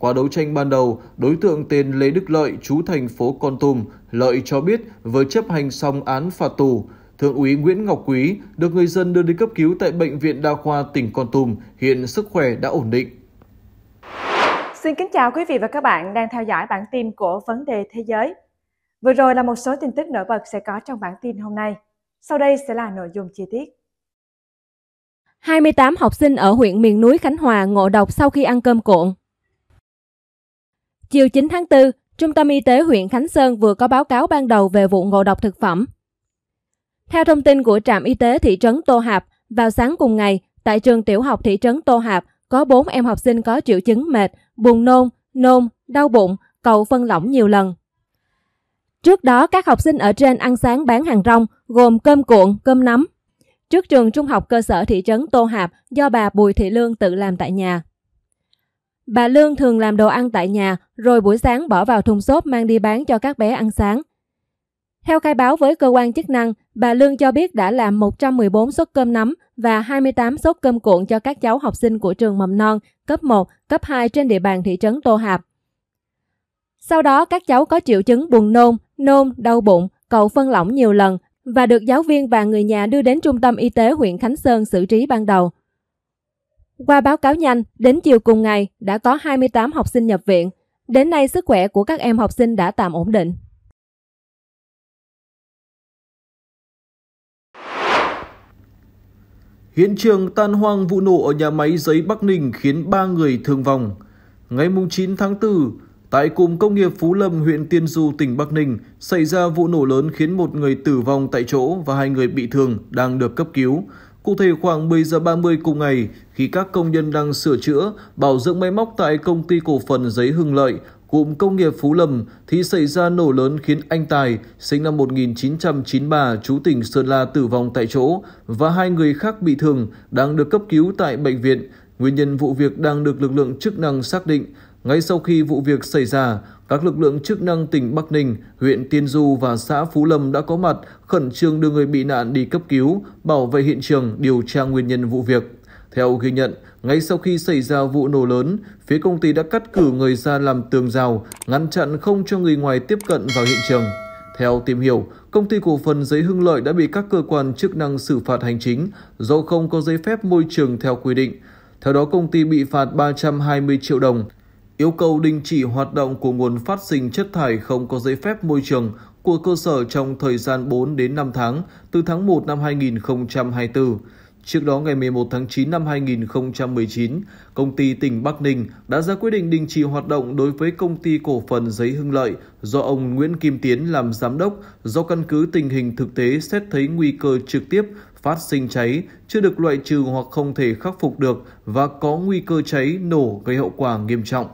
Qua đấu tranh ban đầu, đối tượng tên Lê Đức Lợi, chú thành phố Con Tum, Lợi cho biết vừa chấp hành xong án phạt tù, Thượng úy Nguyễn Ngọc Quý được người dân đưa đi cấp cứu tại Bệnh viện Đa khoa tỉnh Con Tum, hiện sức khỏe đã ổn định. Xin kính chào quý vị và các bạn đang theo dõi bản tin của Vấn đề Thế giới. Vừa rồi là một số tin tức nổi bật sẽ có trong bản tin hôm nay. Sau đây sẽ là nội dung chi tiết. 28 học sinh ở huyện miền núi Khánh Hòa ngộ độc sau khi ăn cơm cuộn. Chiều 9 tháng 4, Trung tâm Y tế huyện Khánh Sơn vừa có báo cáo ban đầu về vụ ngộ độc thực phẩm. Theo thông tin của trạm y tế thị trấn Tô Hạp, vào sáng cùng ngày, tại trường tiểu học thị trấn Tô Hạp có 4 em học sinh có triệu chứng mệt, buồn nôn, nôn, đau bụng, cầu phân lỏng nhiều lần. Trước đó, các học sinh ở trên ăn sáng bán hàng rong gồm cơm cuộn, cơm nắm. Trước trường trung học cơ sở thị trấn Tô Hạp do bà Bùi Thị Lương tự làm tại nhà. Bà Lương thường làm đồ ăn tại nhà, rồi buổi sáng bỏ vào thùng xốp mang đi bán cho các bé ăn sáng. Theo khai báo với cơ quan chức năng, bà Lương cho biết đã làm 114 suất cơm nắm và 28 suất cơm cuộn cho các cháu học sinh của trường mầm non cấp 1, cấp 2 trên địa bàn thị trấn Tô Hạp. Sau đó, các cháu có triệu chứng buồn nôn, nôn, đau bụng, cầu phân lỏng nhiều lần và được giáo viên và người nhà đưa đến trung tâm y tế huyện Khánh Sơn xử trí ban đầu. Qua báo cáo nhanh, đến chiều cùng ngày đã có 28 học sinh nhập viện. Đến nay sức khỏe của các em học sinh đã tạm ổn định. Hiện trường tan hoang vụ nổ ở nhà máy giấy Bắc Ninh khiến 3 người thương vong. Ngày 9 tháng 4, tại cụm công nghiệp Phú Lâm, huyện Tiên Du, tỉnh Bắc Ninh, xảy ra vụ nổ lớn khiến một người tử vong tại chỗ và hai người bị thương đang được cấp cứu. Cụ thể khoảng 7 giờ 30 cùng ngày, khi các công nhân đang sửa chữa, bảo dưỡng máy móc tại công ty cổ phần giấy Hưng Lợi, cụm công nghiệp Phú Lâm thì xảy ra nổ lớn khiến anh Tài, sinh năm 1993, trú tỉnh Sơn La tử vong tại chỗ và hai người khác bị thương đang được cấp cứu tại bệnh viện. Nguyên nhân vụ việc đang được lực lượng chức năng xác định. Ngay sau khi vụ việc xảy ra, các lực lượng chức năng tỉnh Bắc Ninh, huyện Tiên Du và xã Phú Lâm đã có mặt khẩn trương đưa người bị nạn đi cấp cứu, bảo vệ hiện trường, điều tra nguyên nhân vụ việc. Theo ghi nhận, ngay sau khi xảy ra vụ nổ lớn, phía công ty đã cắt cử người ra làm tường rào, ngăn chặn không cho người ngoài tiếp cận vào hiện trường. Theo tìm hiểu, công ty cổ phần giấy hưng lợi đã bị các cơ quan chức năng xử phạt hành chính do không có giấy phép môi trường theo quy định. Theo đó, công ty bị phạt 320 triệu đồng, yêu cầu đình chỉ hoạt động của nguồn phát sinh chất thải không có giấy phép môi trường của cơ sở trong thời gian 4 đến 5 tháng từ tháng 1 năm 2024. Trước đó ngày 11 tháng 9 năm 2019, công ty tỉnh Bắc Ninh đã ra quyết định đình chỉ hoạt động đối với công ty cổ phần giấy Hưng Lợi do ông Nguyễn Kim Tiến làm giám đốc do căn cứ tình hình thực tế xét thấy nguy cơ trực tiếp phát sinh cháy chưa được loại trừ hoặc không thể khắc phục được và có nguy cơ cháy nổ gây hậu quả nghiêm trọng.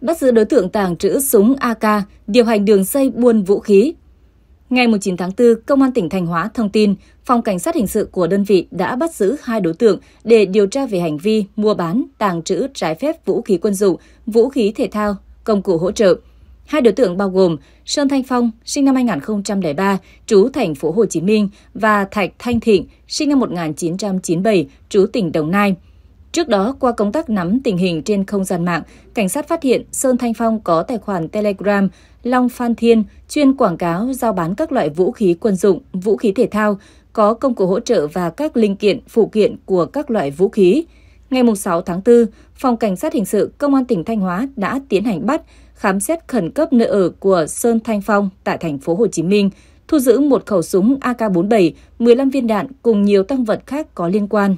bắt giữ đối tượng tàng trữ súng AK, điều hành đường dây buôn vũ khí. Ngày 19 tháng 4, Công an tỉnh Thanh Hóa thông tin, Phòng Cảnh sát Hình sự của đơn vị đã bắt giữ hai đối tượng để điều tra về hành vi mua bán, tàng trữ trái phép vũ khí quân dụng, vũ khí thể thao, công cụ hỗ trợ. Hai đối tượng bao gồm Sơn Thanh Phong, sinh năm 2003, trú thành phố Hồ Chí Minh và Thạch Thanh Thịnh, sinh năm 1997, trú tỉnh Đồng Nai. Trước đó, qua công tác nắm tình hình trên không gian mạng, cảnh sát phát hiện Sơn Thanh Phong có tài khoản Telegram Long Phan Thiên chuyên quảng cáo giao bán các loại vũ khí quân dụng, vũ khí thể thao, có công cụ hỗ trợ và các linh kiện, phụ kiện của các loại vũ khí. Ngày 6 tháng 4, Phòng Cảnh sát Hình sự Công an tỉnh Thanh Hóa đã tiến hành bắt, khám xét khẩn cấp nơi ở của Sơn Thanh Phong tại thành phố Hồ Chí Minh, thu giữ một khẩu súng AK-47, 15 viên đạn cùng nhiều tăng vật khác có liên quan.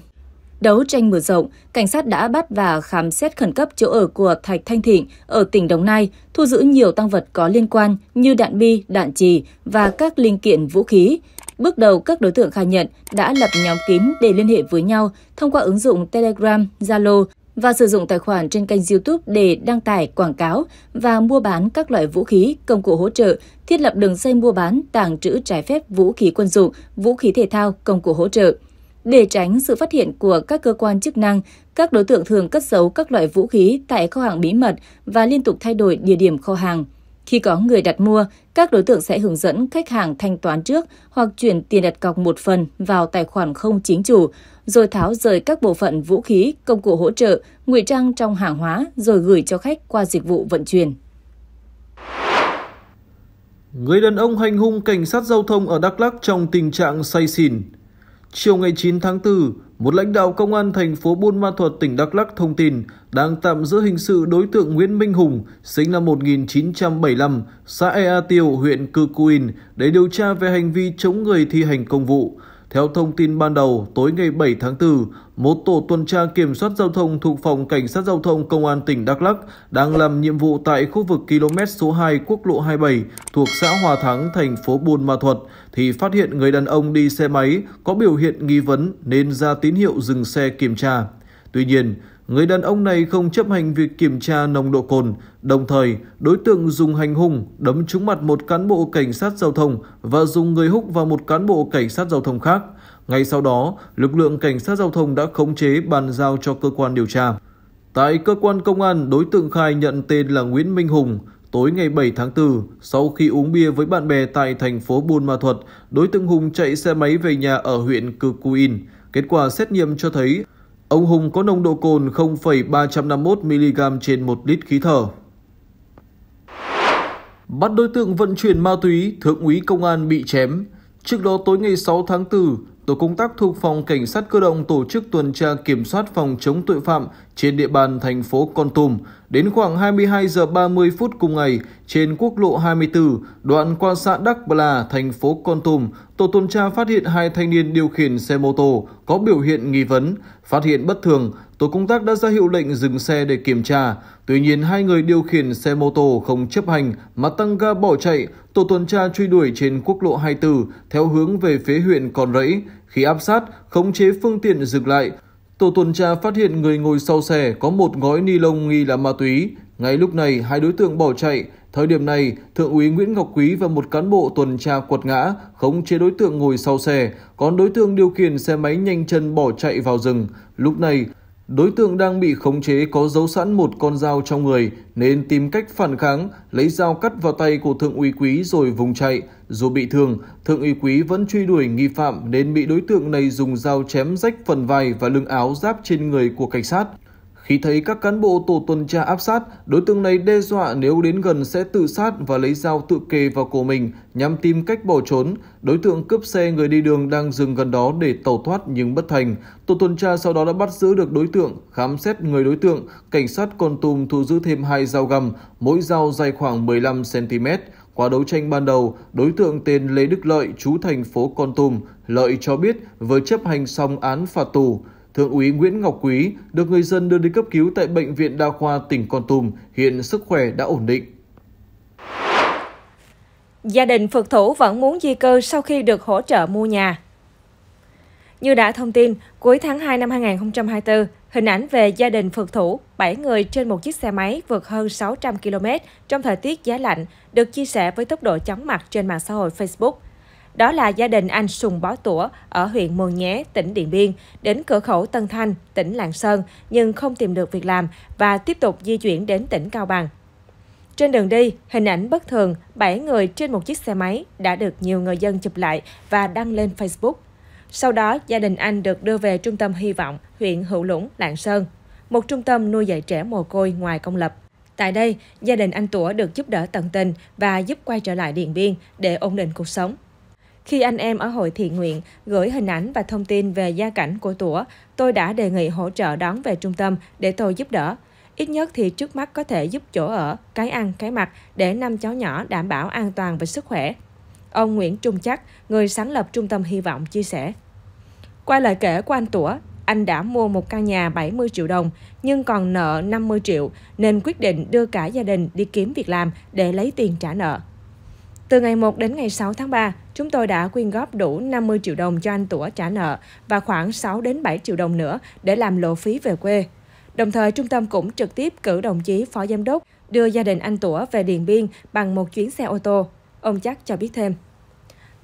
Đấu tranh mở rộng, cảnh sát đã bắt và khám xét khẩn cấp chỗ ở của Thạch Thanh Thịnh ở tỉnh Đồng Nai, thu giữ nhiều tăng vật có liên quan như đạn bi, đạn trì và các linh kiện vũ khí. Bước đầu, các đối tượng khai nhận đã lập nhóm kín để liên hệ với nhau thông qua ứng dụng Telegram, Zalo và sử dụng tài khoản trên kênh YouTube để đăng tải quảng cáo và mua bán các loại vũ khí, công cụ hỗ trợ, thiết lập đường dây mua bán, tàng trữ trái phép vũ khí quân dụng, vũ khí thể thao, công cụ hỗ trợ. Để tránh sự phát hiện của các cơ quan chức năng, các đối tượng thường cất giấu các loại vũ khí tại kho hàng bí mật và liên tục thay đổi địa điểm kho hàng. Khi có người đặt mua, các đối tượng sẽ hướng dẫn khách hàng thanh toán trước hoặc chuyển tiền đặt cọc một phần vào tài khoản không chính chủ, rồi tháo rời các bộ phận vũ khí, công cụ hỗ trợ, ngụy trang trong hàng hóa rồi gửi cho khách qua dịch vụ vận chuyển. Người đàn ông hành hung cảnh sát giao thông ở Đắk Lắk trong tình trạng say xỉn, Chiều ngày 9 tháng 4, một lãnh đạo công an thành phố Buôn Ma Thuột tỉnh Đắk Lắk thông tin đang tạm giữ hình sự đối tượng Nguyễn Minh Hùng, sinh năm 1975, xã Ea Tiêu, huyện Cư Cuin, để điều tra về hành vi chống người thi hành công vụ. Theo thông tin ban đầu, tối ngày 7 tháng 4, một tổ tuần tra kiểm soát giao thông thuộc Phòng Cảnh sát Giao thông Công an tỉnh Đắk Lắc đang làm nhiệm vụ tại khu vực km số 2 quốc lộ 27 thuộc xã Hòa Thắng, thành phố Buôn Ma Thuật, thì phát hiện người đàn ông đi xe máy có biểu hiện nghi vấn nên ra tín hiệu dừng xe kiểm tra. Tuy nhiên, Người đàn ông này không chấp hành việc kiểm tra nồng độ cồn, đồng thời đối tượng dùng hành hung đấm trúng mặt một cán bộ cảnh sát giao thông và dùng người húc vào một cán bộ cảnh sát giao thông khác. Ngay sau đó, lực lượng cảnh sát giao thông đã khống chế bàn giao cho cơ quan điều tra. Tại cơ quan công an, đối tượng khai nhận tên là Nguyễn Minh Hùng. Tối ngày 7 tháng 4, sau khi uống bia với bạn bè tại thành phố Buôn Ma Thuật, đối tượng Hùng chạy xe máy về nhà ở huyện Cư Cu In. Kết quả xét nghiệm cho thấy Ông Hùng có nồng độ cồn 0,351mg trên 1 lít khí thở. Bắt đối tượng vận chuyển ma túy, thượng úy công an bị chém. Trước đó tối ngày 6 tháng 4, tổ công tác thuộc phòng cảnh sát cơ động tổ chức tuần tra kiểm soát phòng chống tội phạm trên địa bàn thành phố Con Tum Đến khoảng 22 giờ 30 phút cùng ngày, trên quốc lộ 24, đoạn qua xã Đắc Bla, thành phố Con Tum, tổ tuần tra phát hiện hai thanh niên điều khiển xe mô tô có biểu hiện nghi vấn. Phát hiện bất thường, tổ công tác đã ra hiệu lệnh dừng xe để kiểm tra. Tuy nhiên, hai người điều khiển xe mô tô không chấp hành mà tăng ga bỏ chạy. Tổ tuần tra truy đuổi trên quốc lộ 24 theo hướng về phía huyện Con Rẫy. Khi áp sát, khống chế phương tiện dừng lại, Tổ tuần tra phát hiện người ngồi sau xe có một gói ni lông nghi là ma túy. Ngay lúc này, hai đối tượng bỏ chạy. Thời điểm này, Thượng úy Nguyễn Ngọc Quý và một cán bộ tuần tra quật ngã, khống chế đối tượng ngồi sau xe, còn đối tượng điều khiển xe máy nhanh chân bỏ chạy vào rừng. Lúc này, Đối tượng đang bị khống chế có dấu sẵn một con dao trong người nên tìm cách phản kháng, lấy dao cắt vào tay của Thượng úy Quý rồi vùng chạy. Dù bị thương, Thượng úy Quý vẫn truy đuổi nghi phạm nên bị đối tượng này dùng dao chém rách phần vai và lưng áo giáp trên người của cảnh sát. Khi thấy các cán bộ tổ tuần tra áp sát, đối tượng này đe dọa nếu đến gần sẽ tự sát và lấy dao tự kề vào cổ mình nhằm tìm cách bỏ trốn. Đối tượng cướp xe người đi đường đang dừng gần đó để tẩu thoát nhưng bất thành. Tổ tuần tra sau đó đã bắt giữ được đối tượng, khám xét người đối tượng. Cảnh sát còn tùm thu giữ thêm hai dao găm, mỗi dao dài khoảng 15cm. Qua đấu tranh ban đầu, đối tượng tên Lê Đức Lợi, chú thành phố Con Tum, Lợi cho biết vừa chấp hành xong án phạt tù. Thượng úy Nguyễn Ngọc Quý được người dân đưa đi cấp cứu tại Bệnh viện Đa khoa tỉnh Con Tum, hiện sức khỏe đã ổn định. Gia đình Phật thủ vẫn muốn di cư sau khi được hỗ trợ mua nhà. Như đã thông tin, cuối tháng 2 năm 2024, hình ảnh về gia đình Phật thủ 7 người trên một chiếc xe máy vượt hơn 600 km trong thời tiết giá lạnh được chia sẻ với tốc độ chóng mặt trên mạng xã hội Facebook – đó là gia đình anh Sùng Bó Tủa ở huyện Mường Nhé, tỉnh Điện Biên, đến cửa khẩu Tân Thanh, tỉnh Lạng Sơn nhưng không tìm được việc làm và tiếp tục di chuyển đến tỉnh Cao Bằng. Trên đường đi, hình ảnh bất thường 7 người trên một chiếc xe máy đã được nhiều người dân chụp lại và đăng lên Facebook. Sau đó, gia đình anh được đưa về Trung tâm Hy vọng, huyện Hữu Lũng, Lạng Sơn, một trung tâm nuôi dạy trẻ mồ côi ngoài công lập. Tại đây, gia đình anh Tủa được giúp đỡ tận tình và giúp quay trở lại Điện Biên để ổn định cuộc sống. Khi anh em ở hội thiện nguyện gửi hình ảnh và thông tin về gia cảnh của Tủa, tôi đã đề nghị hỗ trợ đón về trung tâm để tôi giúp đỡ. Ít nhất thì trước mắt có thể giúp chỗ ở, cái ăn, cái mặc để năm cháu nhỏ đảm bảo an toàn và sức khỏe. Ông Nguyễn Trung Chắc, người sáng lập Trung tâm Hy vọng, chia sẻ. Qua lời kể của anh Tủa, anh đã mua một căn nhà 70 triệu đồng nhưng còn nợ 50 triệu nên quyết định đưa cả gia đình đi kiếm việc làm để lấy tiền trả nợ. Từ ngày 1 đến ngày 6 tháng 3, chúng tôi đã quyên góp đủ 50 triệu đồng cho anh Tủa trả nợ và khoảng 6 đến 7 triệu đồng nữa để làm lộ phí về quê. Đồng thời, trung tâm cũng trực tiếp cử đồng chí phó giám đốc đưa gia đình anh Tủa về Điền Biên bằng một chuyến xe ô tô. Ông Chắc cho biết thêm.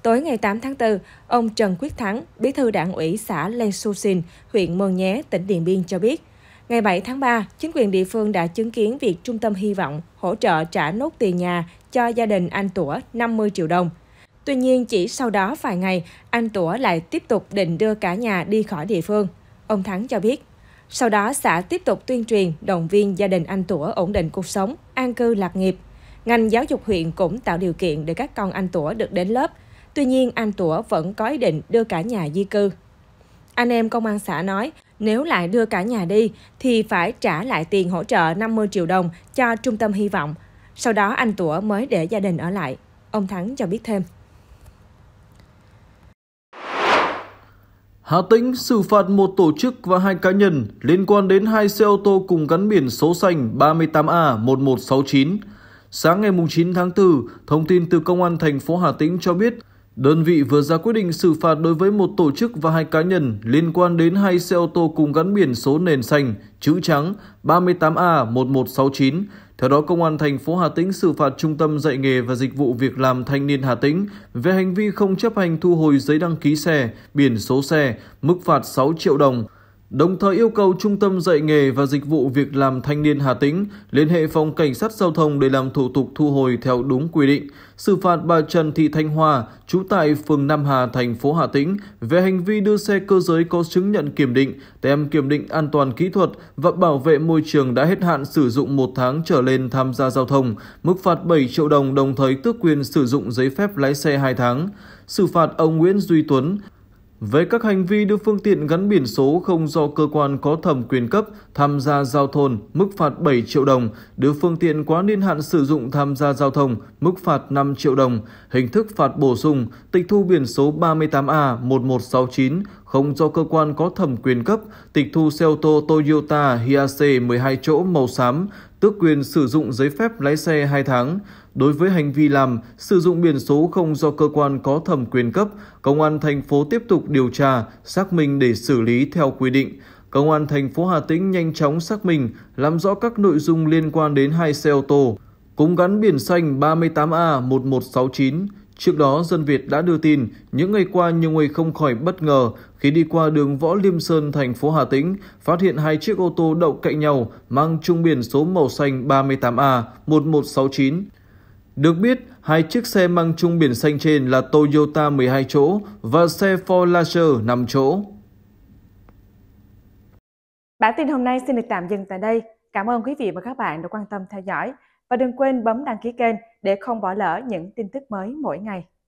Tối ngày 8 tháng 4, ông Trần Quyết Thắng, bí thư đảng ủy xã Len Su Sin, huyện Mường Nhé, tỉnh Điện Biên cho biết, ngày 7 tháng 3, chính quyền địa phương đã chứng kiến việc Trung tâm Hy vọng hỗ trợ trả nốt tiền nhà cho gia đình anh Tủa 50 triệu đồng. Tuy nhiên, chỉ sau đó vài ngày, anh Tủa lại tiếp tục định đưa cả nhà đi khỏi địa phương. Ông Thắng cho biết, sau đó xã tiếp tục tuyên truyền, động viên gia đình anh Tủa ổn định cuộc sống, an cư lạc nghiệp. Ngành giáo dục huyện cũng tạo điều kiện để các con anh Tủa được đến lớp. Tuy nhiên, anh Tủa vẫn có ý định đưa cả nhà di cư. Anh em công an xã nói, nếu lại đưa cả nhà đi thì phải trả lại tiền hỗ trợ 50 triệu đồng cho Trung tâm Hy vọng sau đó anh Tủa mới để gia đình ở lại. Ông Thắng cho biết thêm. Hà Tĩnh xử phạt một tổ chức và hai cá nhân liên quan đến hai xe ô tô cùng gắn biển số xanh 38A1169. Sáng ngày 9 tháng 4, thông tin từ Công an thành phố Hà Tĩnh cho biết, đơn vị vừa ra quyết định xử phạt đối với một tổ chức và hai cá nhân liên quan đến hai xe ô tô cùng gắn biển số nền xanh, chữ trắng 38A1169 theo đó, Công an thành phố Hà Tĩnh xử phạt Trung tâm dạy nghề và dịch vụ việc làm thanh niên Hà Tĩnh về hành vi không chấp hành thu hồi giấy đăng ký xe, biển số xe, mức phạt 6 triệu đồng. Đồng thời yêu cầu Trung tâm Dạy nghề và Dịch vụ Việc làm Thanh niên Hà Tĩnh liên hệ phòng cảnh sát giao thông để làm thủ tục thu hồi theo đúng quy định, xử phạt bà Trần Thị Thanh Hoa, trú tại phường Nam Hà, thành phố Hà Tĩnh về hành vi đưa xe cơ giới có chứng nhận kiểm định, tem kiểm định an toàn kỹ thuật và bảo vệ môi trường đã hết hạn sử dụng một tháng trở lên tham gia giao thông, mức phạt 7 triệu đồng đồng thời tước quyền sử dụng giấy phép lái xe 2 tháng. Xử phạt ông Nguyễn Duy Tuấn, với các hành vi đưa phương tiện gắn biển số không do cơ quan có thẩm quyền cấp tham gia giao thông, mức phạt 7 triệu đồng, đưa phương tiện quá niên hạn sử dụng tham gia giao thông, mức phạt 5 triệu đồng, hình thức phạt bổ sung, tịch thu biển số 38A1169 không do cơ quan có thẩm quyền cấp, tịch thu xe ô tô Toyota Hiace 12 chỗ màu xám, tước quyền sử dụng giấy phép lái xe 2 tháng, Đối với hành vi làm, sử dụng biển số không do cơ quan có thẩm quyền cấp, Công an thành phố tiếp tục điều tra, xác minh để xử lý theo quy định. Công an thành phố Hà Tĩnh nhanh chóng xác minh, làm rõ các nội dung liên quan đến hai xe ô tô, cũng gắn biển xanh 38A1169. Trước đó, dân Việt đã đưa tin, những ngày qua nhiều người không khỏi bất ngờ khi đi qua đường Võ Liêm Sơn, thành phố Hà Tĩnh, phát hiện hai chiếc ô tô đậu cạnh nhau mang chung biển số màu xanh 38A1169. Được biết, hai chiếc xe mang chung biển xanh trên là Toyota 12 chỗ và xe Ford Laser 5 chỗ. Bản tin hôm nay xin được tạm dừng tại đây. Cảm ơn quý vị và các bạn đã quan tâm theo dõi và đừng quên bấm đăng ký kênh để không bỏ lỡ những tin tức mới mỗi ngày.